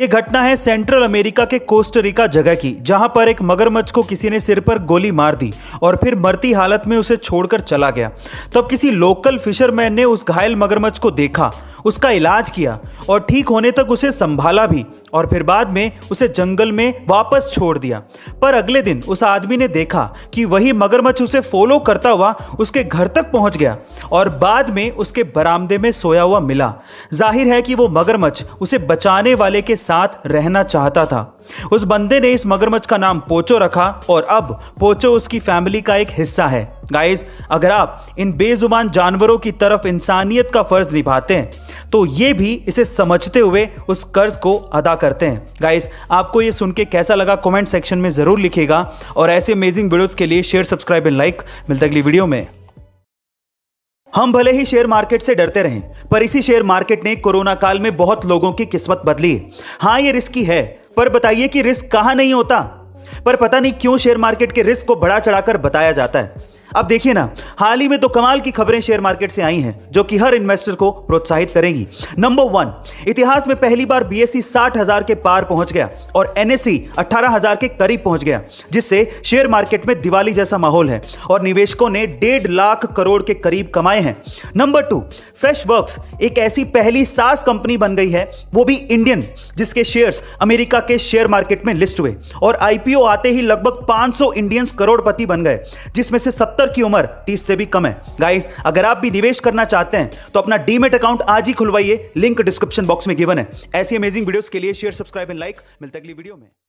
ये घटना है सेंट्रल अमेरिका के कोस्टरिका जगह की जहां पर एक मगरमच्छ को किसी ने सिर पर गोली मार दी और फिर मरती हालत में उसे छोड़कर चला गया तब किसी लोकल फिशरमैन ने उस घायल मगरमच्छ को देखा उसका इलाज किया और ठीक होने तक उसे संभाला भी और फिर बाद में उसे जंगल में वापस छोड़ दिया पर अगले दिन उस आदमी ने देखा कि वही मगरमच्छ उसे फॉलो करता हुआ उसके घर तक पहुंच गया और बाद में उसके बरामदे में सोया हुआ मिला जाहिर है कि वो मगरमच्छ उसे बचाने वाले के साथ रहना चाहता था उस बंदे ने इस मगरमच्छ का नाम पोचो रखा और अब पोचो उसकी फैमिली का एक हिस्सा है गाइस अगर आप इन बेजुबान जानवरों की तरफ इंसानियत का फर्ज निभाते हैं तो ये भी इसे समझते हुए उस कर्ज को अदा करते हैं गाइस आपको ये सुन के कैसा लगा कमेंट सेक्शन में ज़रूर लिखेगा और ऐसे अमेजिंग वीडियोज़ के लिए शेयर सब्सक्राइब एंड लाइक मिलता अगली वीडियो में हम भले ही शेयर मार्केट से डरते रहें पर इसी शेयर मार्केट ने कोरोना काल में बहुत लोगों की किस्मत बदली हाँ ये रिस्की है पर बताइए कि रिस्क कहाँ नहीं होता पर पता नहीं क्यों शेयर मार्केट के रिस्क को बढ़ा चढ़ाकर बताया जाता है अब देखिए ना हाल ही में तो कमाल की खबरें शेयर मार्केट से आई हैं जो कि हर इन्वेस्टर को प्रोत्साहित करेंगी नंबर वन इतिहास में पहली बार बी एस सी साठ हजार के पार पहुंच गया और सी e अठारह हजार के करीब पहुंच गया जिससे शेयर मार्केट में दिवाली जैसा माहौल है और निवेशकों ने डेढ़ लाख करोड़ के करीब कमाए हैं नंबर टू फ्रेश वर्क एक ऐसी पहली सास कंपनी बन गई है वो भी इंडियन जिसके शेयर्स अमेरिका के शेयर मार्केट में लिस्ट हुए और आईपीओ आते ही लगभग 500 इंडियंस करोड़पति बन गए जिसमें से सत्तर सत्तर की उम्र तीस से भी कम है गाइस अगर आप भी निवेश करना चाहते हैं तो अपना डीमेट अकाउंट आज ही खुलवाइए लिंक डिस्क्रिप्शन बॉक्स में गिवन है ऐसी अमेजिंग वीडियोस के लिए शेयर सब्सक्राइब एंड लाइक मिलते अगली वीडियो में